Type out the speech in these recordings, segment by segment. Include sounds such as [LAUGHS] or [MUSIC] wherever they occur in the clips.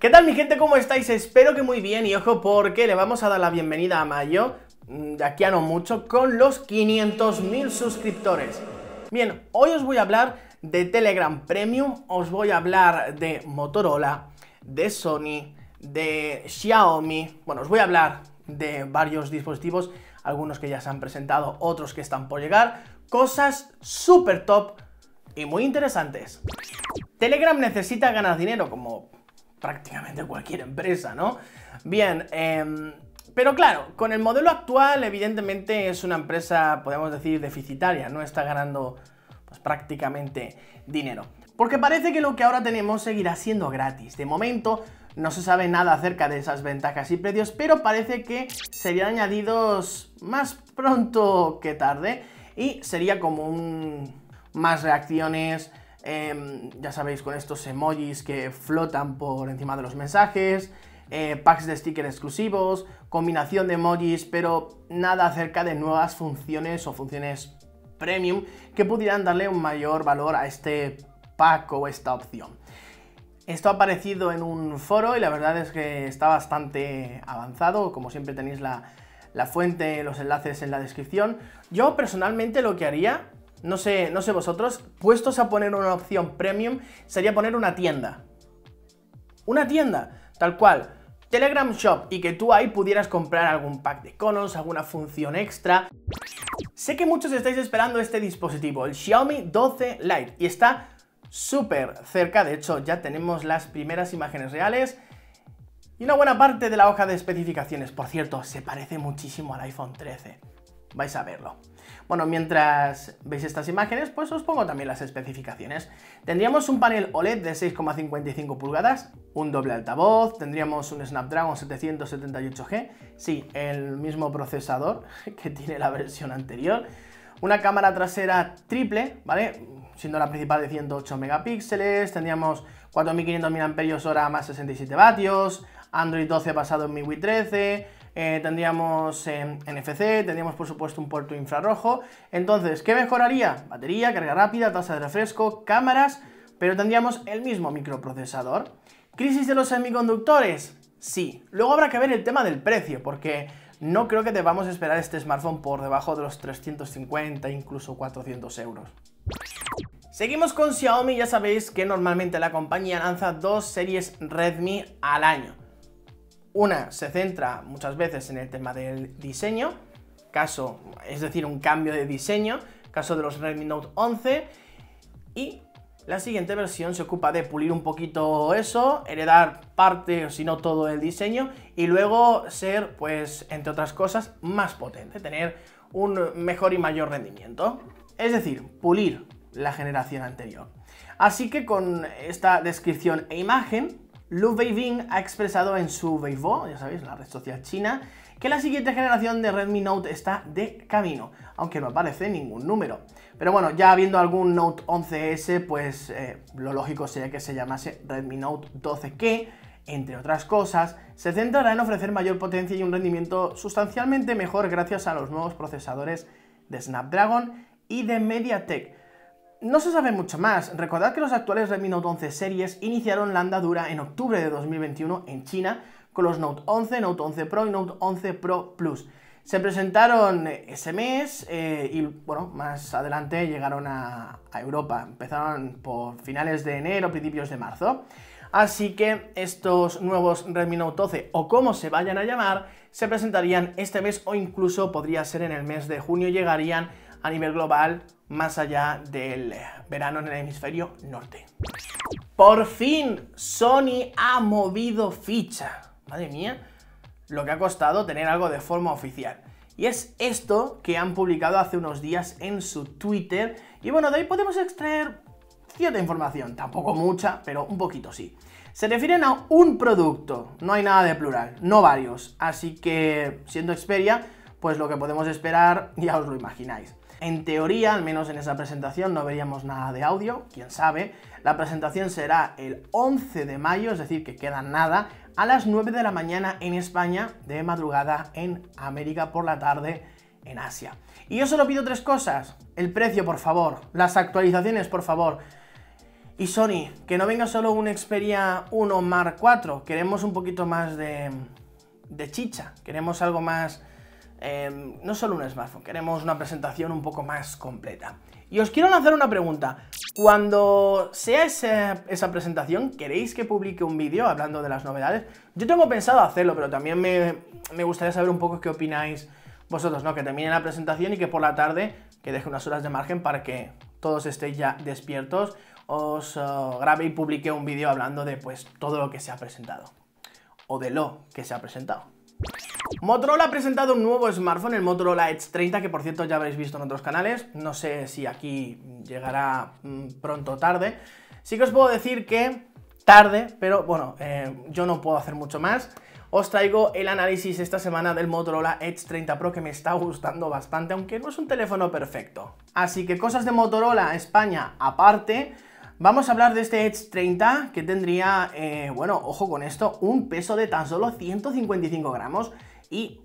¿Qué tal mi gente? ¿Cómo estáis? Espero que muy bien y ojo porque le vamos a dar la bienvenida a Mayo, mm, de aquí a no mucho, con los 500.000 suscriptores. Bien, hoy os voy a hablar de Telegram Premium, os voy a hablar de Motorola, de Sony, de Xiaomi, bueno, os voy a hablar de varios dispositivos, algunos que ya se han presentado, otros que están por llegar, cosas súper top y muy interesantes. Telegram necesita ganar dinero, como prácticamente cualquier empresa, ¿no? Bien, em, pero claro, con el modelo actual evidentemente es una empresa, podemos decir, deficitaria, no está ganando pues, prácticamente dinero. Porque parece que lo que ahora tenemos seguirá siendo gratis. De momento no se sabe nada acerca de esas ventajas y precios, pero parece que serían añadidos más pronto que tarde y sería como un... más reacciones, Em, ya sabéis, con estos emojis que flotan por encima de los mensajes, eh, packs de sticker exclusivos, combinación de emojis, pero nada acerca de nuevas funciones o funciones premium que pudieran darle un mayor valor a este pack o esta opción. Esto ha aparecido en un foro y la verdad es que está bastante avanzado, como siempre tenéis la, la fuente, los enlaces en la descripción. Yo personalmente lo que haría no sé, no sé vosotros, puestos a poner una opción premium, sería poner una tienda. Una tienda, tal cual. Telegram Shop y que tú ahí pudieras comprar algún pack de conos, alguna función extra. Sé que muchos estáis esperando este dispositivo, el Xiaomi 12 Lite, y está súper cerca, de hecho ya tenemos las primeras imágenes reales y una buena parte de la hoja de especificaciones. Por cierto, se parece muchísimo al iPhone 13 vais a verlo. Bueno, mientras veis estas imágenes, pues os pongo también las especificaciones. Tendríamos un panel OLED de 6,55 pulgadas, un doble altavoz, tendríamos un Snapdragon 778G, sí, el mismo procesador [LAUGHS] que tiene la versión anterior, una cámara trasera triple, ¿vale? Siendo la principal de 108 megapíxeles, tendríamos 4500 mAh más 67 vatios, Android 12 basado en MIUI 13, eh, tendríamos eh, NFC, tendríamos por supuesto un puerto infrarrojo. Entonces, ¿qué mejoraría? Batería, carga rápida, tasa de refresco, cámaras, pero tendríamos el mismo microprocesador. ¿Crisis de los semiconductores? Sí. Luego habrá que ver el tema del precio, porque no creo que debamos esperar este smartphone por debajo de los 350, incluso 400 euros. Seguimos con Xiaomi, ya sabéis que normalmente la compañía lanza dos series Redmi al año. Una se centra muchas veces en el tema del diseño, caso, es decir, un cambio de diseño, caso de los Redmi Note 11, y la siguiente versión se ocupa de pulir un poquito eso, heredar parte o si no todo el diseño y luego ser, pues, entre otras cosas, más potente, tener un mejor y mayor rendimiento. Es decir, pulir la generación anterior. Así que con esta descripción e imagen Lu Weibing ha expresado en su Weibo, ya sabéis, la red social china, que la siguiente generación de Redmi Note está de camino, aunque no aparece ningún número. Pero bueno, ya habiendo algún Note 11S, pues eh, lo lógico sería que se llamase Redmi Note 12 que, entre otras cosas, se centrará en ofrecer mayor potencia y un rendimiento sustancialmente mejor gracias a los nuevos procesadores de Snapdragon y de MediaTek, no se sabe mucho más. Recordad que los actuales Redmi Note 11 series iniciaron la andadura en octubre de 2021 en China con los Note 11, Note 11 Pro y Note 11 Pro Plus. Se presentaron eh, ese mes eh, y, bueno, más adelante llegaron a, a Europa. Empezaron por finales de enero, principios de marzo. Así que estos nuevos Redmi Note 12 o como se vayan a llamar, se presentarían este mes o incluso podría ser en el mes de junio llegarían a nivel global más allá del verano en el hemisferio norte. Por fin, Sony ha movido ficha. Madre mía, lo que ha costado tener algo de forma oficial. Y es esto que han publicado hace unos días en su Twitter. Y bueno, de ahí podemos extraer cierta información, tampoco mucha, pero un poquito sí. Se refieren a un producto, no hay nada de plural, no varios. Así que, siendo Xperia, pues lo que podemos esperar [LAUGHS] ya os lo imagináis. En teoría, al menos en esa presentación, no veríamos nada de audio, quién sabe. La presentación será el 11 de mayo, es decir, que queda nada, a las 9 de la mañana en España, de madrugada en América por la tarde en Asia. Y yo solo pido tres cosas. El precio, por favor. Las actualizaciones, por favor. Y Sony, que no venga solo un Xperia 1 Mark 4. Queremos un poquito más de, de chicha. Queremos algo más Em, no solo un smartphone, queremos una presentación un poco más completa. Y os quiero lanzar una pregunta. Cuando sea esa presentación, ¿queréis que publique un vídeo hablando de las novedades? Yo tengo pensado hacerlo, pero también me, gustaría saber un poco qué opináis vosotros, ¿no? Que termine la presentación y que por la tarde, que deje unas horas de margen para que todos estéis ya despiertos, os eh, grabe y publique un vídeo hablando de pues todo lo que se ha presentado. O de lo que se ha presentado. Motorola ha presentado un nuevo smartphone, el Motorola Edge 30, que por cierto ya habréis visto en otros canales. No sé si aquí llegará mm, pronto o tarde. Sí que os puedo decir que tarde, pero bueno, eh, yo no puedo hacer mucho más. Os traigo el análisis esta semana del Motorola Edge 30 Pro que me está gustando bastante, aunque no es un teléfono perfecto. Así que cosas de Motorola España aparte, vamos a hablar de este Edge 30 que tendría, eh, bueno, ojo con esto, un peso de tan solo 155 gramos y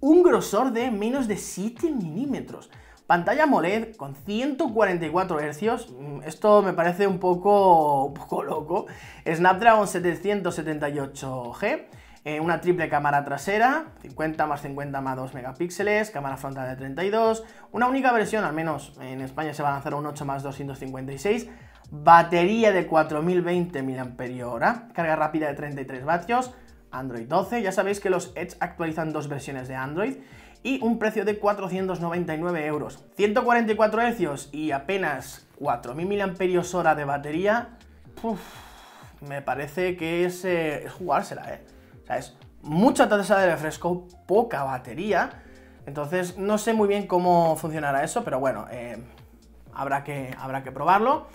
un grosor de menos de 7 milímetros. Pantalla AMOLED con 144 Hz, mm, esto me parece un poco, poco loco. Snapdragon 778G, eh, una triple cámara trasera, 50 más 50 más 2 megapíxeles, cámara frontal de 32, una única versión, al menos en España se va a lanzar un 8 más 256, batería de 4020 mAh, carga rápida de 33 vatios, Android 12. Ya sabéis que los Edge actualizan dos versiones de Android y un precio de 499 euros. 144 hercios y apenas 4.000 mAh de batería, me parece que es, eh, jugársela, eh. es mucha tasa de refresco, poca batería, entonces no sé muy bien cómo funcionará eso, pero bueno, eh, habrá, que, habrá que probarlo.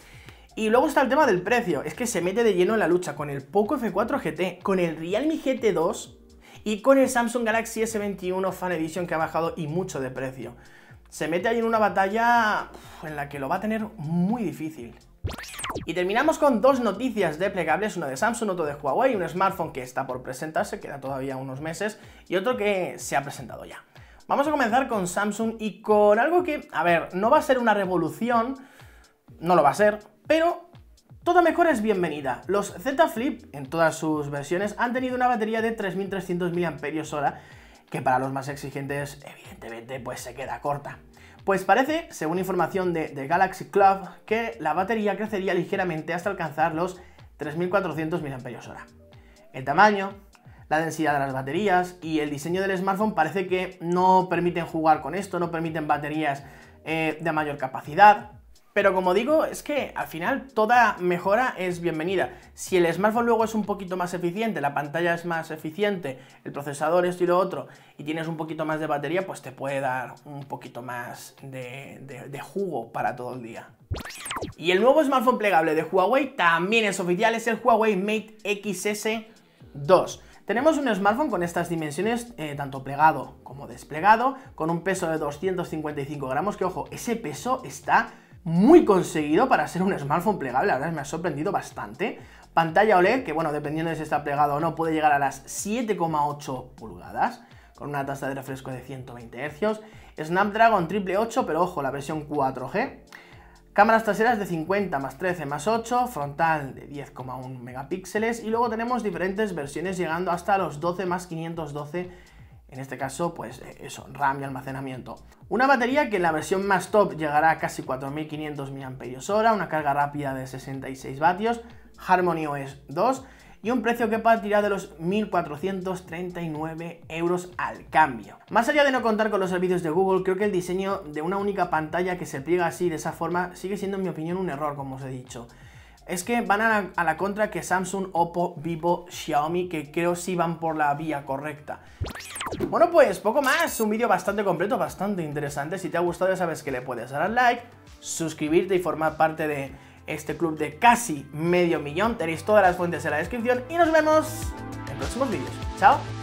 Y luego está el tema del precio, es que se mete de lleno en la lucha con el Poco F4 GT, con el Realme GT2 y con el Samsung Galaxy S21 Fan Edition que ha bajado y mucho de precio. Se mete ahí en una batalla en la que lo va a tener muy difícil. Y terminamos con dos noticias de plegables, uno de Samsung, otro de Huawei, un smartphone que está por presentarse, queda todavía unos meses, y otro que se ha presentado ya. Vamos a comenzar con Samsung y con algo que, a ver, no va a ser una revolución, no lo va a ser, pero Toda mejora es bienvenida. Los Z Flip, en todas sus versiones, han tenido una batería de 3.300 mAh, que para los más exigentes, evidentemente, pues se queda corta. Pues parece, según información de, Galaxy Club, que la batería crecería ligeramente hasta alcanzar los 3.400 mAh. El tamaño, la densidad de las baterías y el diseño del smartphone parece que no permiten jugar con esto, no permiten baterías eh, de mayor capacidad, pero como digo, es que al final toda mejora es bienvenida. Si el smartphone luego es un poquito más eficiente, la pantalla es más eficiente, el procesador esto y lo otro, y tienes un poquito más de batería, pues te puede dar un poquito más de, jugo para todo el día. Y el nuevo smartphone plegable de Huawei también es oficial, es el Huawei Mate XS2. Tenemos un smartphone con estas dimensiones, eh, tanto plegado como desplegado, con un peso de 255 gramos, que ojo, ese peso está muy conseguido para ser un smartphone plegable, la verdad me ha sorprendido bastante. Pantalla OLED, que bueno, dependiendo de si está plegado o no, puede llegar a las 7,8 pulgadas, con una tasa de refresco de 120 Hz. Snapdragon 8 pero ojo, la versión 4G. Cámaras traseras de 50 más 13 más 8, frontal de 10,1 megapíxeles y luego tenemos diferentes versiones llegando hasta los 12 más 512 en este caso, pues eh, eso, RAM y almacenamiento. Una batería que en la versión más top llegará a casi 4500 mAh, una carga rápida de 66 vatios, Harmony OS 2 y un precio que partirá de los 1.439 euros al cambio. Más allá de no contar con los servicios de Google, creo que el diseño de una única pantalla que se pliega así de esa forma sigue siendo en mi opinión un error, como os he dicho es que van a la, contra que Samsung, Oppo, Vivo, Xiaomi, que creo si van por la vía correcta. Bueno, pues poco más, un vídeo bastante completo, bastante interesante. Si te ha gustado ya sabes que le puedes dar al like, suscribirte y formar parte de este club de casi medio millón. Tenéis todas las fuentes en la descripción y nos vemos en próximos vídeos. Chao.